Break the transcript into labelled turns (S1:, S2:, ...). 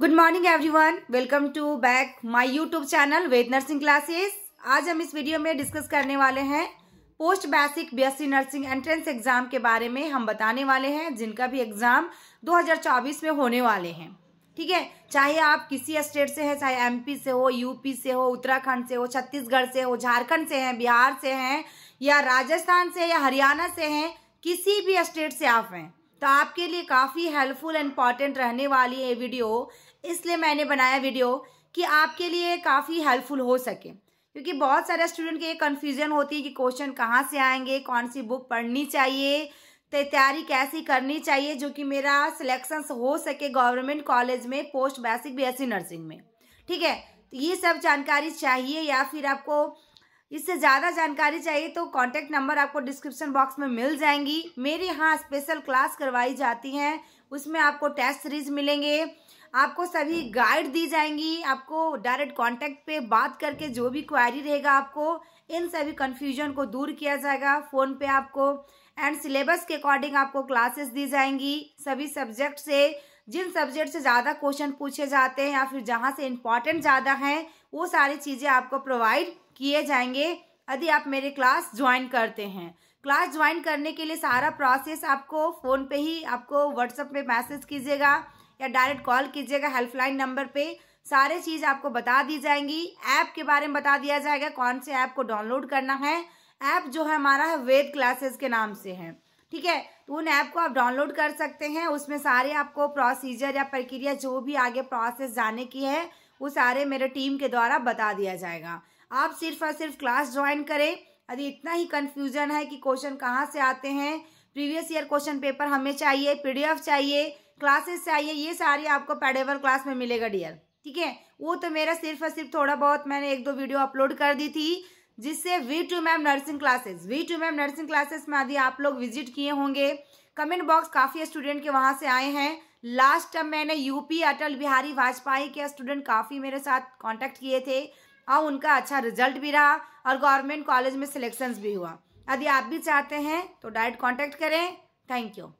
S1: good morning everyone welcome to back my YouTube channel Ved nursing classes आज हम इस video में डिस्कस करने वाले हैं post basic BSc nursing entrance exam के बारे में हम बताने वाले हैं जिनका भी एग्जाम 2024 में होने वाले हैं ठीक है चाहे आप किसी स्टेट से हैं चाहे पी से हो यूपी से हो उत्तराखंड से हो छत्तीसगढ़ से हो झारखंड से हैं बिहार से हैं या राजस्थान से या हरियाणा से हैं किसी भी स्टेट से आप हैं तो आपके लिए काफ़ी हेल्पफुल एंड इम्पॉर्टेंट रहने वाली ये वीडियो इसलिए मैंने बनाया वीडियो कि आपके लिए काफ़ी हेल्पफुल हो सके क्योंकि बहुत सारे स्टूडेंट के ये कन्फ्यूज़न होती है कि क्वेश्चन कहाँ से आएंगे कौन सी बुक पढ़नी चाहिए तैयारी कैसी करनी चाहिए जो कि मेरा सिलेक्शन हो सके गवर्नमेंट कॉलेज में पोस्ट बेसिक बी नर्सिंग में ठीक है तो ये सब जानकारी चाहिए या फिर आपको इससे ज़्यादा जानकारी चाहिए तो कॉन्टैक्ट नंबर आपको डिस्क्रिप्शन बॉक्स में मिल जाएंगी मेरे यहाँ स्पेशल क्लास करवाई जाती हैं उसमें आपको टेस्ट सीरीज मिलेंगे आपको सभी गाइड दी जाएंगी आपको डायरेक्ट कांटेक्ट पे बात करके जो भी क्वारी रहेगा आपको इन सभी कन्फ्यूजन को दूर किया जाएगा फ़ोन पे आपको एंड सिलेबस के अकॉर्डिंग आपको क्लासेस दी जाएंगी सभी सब्जेक्ट से जिन सब्जेक्ट से ज़्यादा क्वेश्चन पूछे जाते हैं या फिर जहाँ से इम्पॉर्टेंट ज़्यादा हैं वो सारी चीज़ें आपको प्रोवाइड किए जाएंगे यदि आप मेरे क्लास ज्वाइन करते हैं क्लास ज्वाइन करने के लिए सारा प्रोसेस आपको फ़ोन पे ही आपको व्हाट्सअप पे मैसेज कीजिएगा या डायरेक्ट कॉल कीजिएगा हेल्पलाइन नंबर पे सारे चीज़ आपको बता दी जाएंगी ऐप के बारे में बता दिया जाएगा कौन से ऐप को डाउनलोड करना है ऐप जो है हमारा है वेद क्लासेस के नाम से है ठीक है तो उन ऐप को आप डाउनलोड कर सकते हैं उसमें सारे आपको प्रोसीजर या प्रक्रिया जो भी आगे प्रोसेस जाने की है वो सारे मेरे टीम के द्वारा बता दिया जाएगा आप सिर्फ और सिर्फ क्लास ज्वाइन करें यदि इतना ही कन्फ्यूजन है कि क्वेश्चन कहाँ से आते हैं प्रीवियस ईयर क्वेश्चन पेपर हमें चाहिए पीडीएफ चाहिए क्लासेस चाहिए ये सारी आपको पेडेवर क्लास में मिलेगा डियर ठीक है वो तो मेरा सिर्फ और सिर्फ थोड़ा बहुत मैंने एक दो वीडियो अपलोड कर दी थी जिससे V two ma'am nursing classes V two ma'am nursing classes में आदि आप लोग विजिट किए होंगे कमेंट बॉक्स काफ़ी स्टूडेंट के वहाँ से आए हैं लास्ट टाइम मैंने यूपी अटल बिहारी वाजपेयी के स्टूडेंट काफ़ी मेरे साथ कॉन्टेक्ट किए थे और उनका अच्छा रिजल्ट भी रहा और गवर्नमेंट कॉलेज में सिलेक्शंस भी हुआ यदि आप भी चाहते हैं तो डायरेक्ट कांटेक्ट करें थैंक यू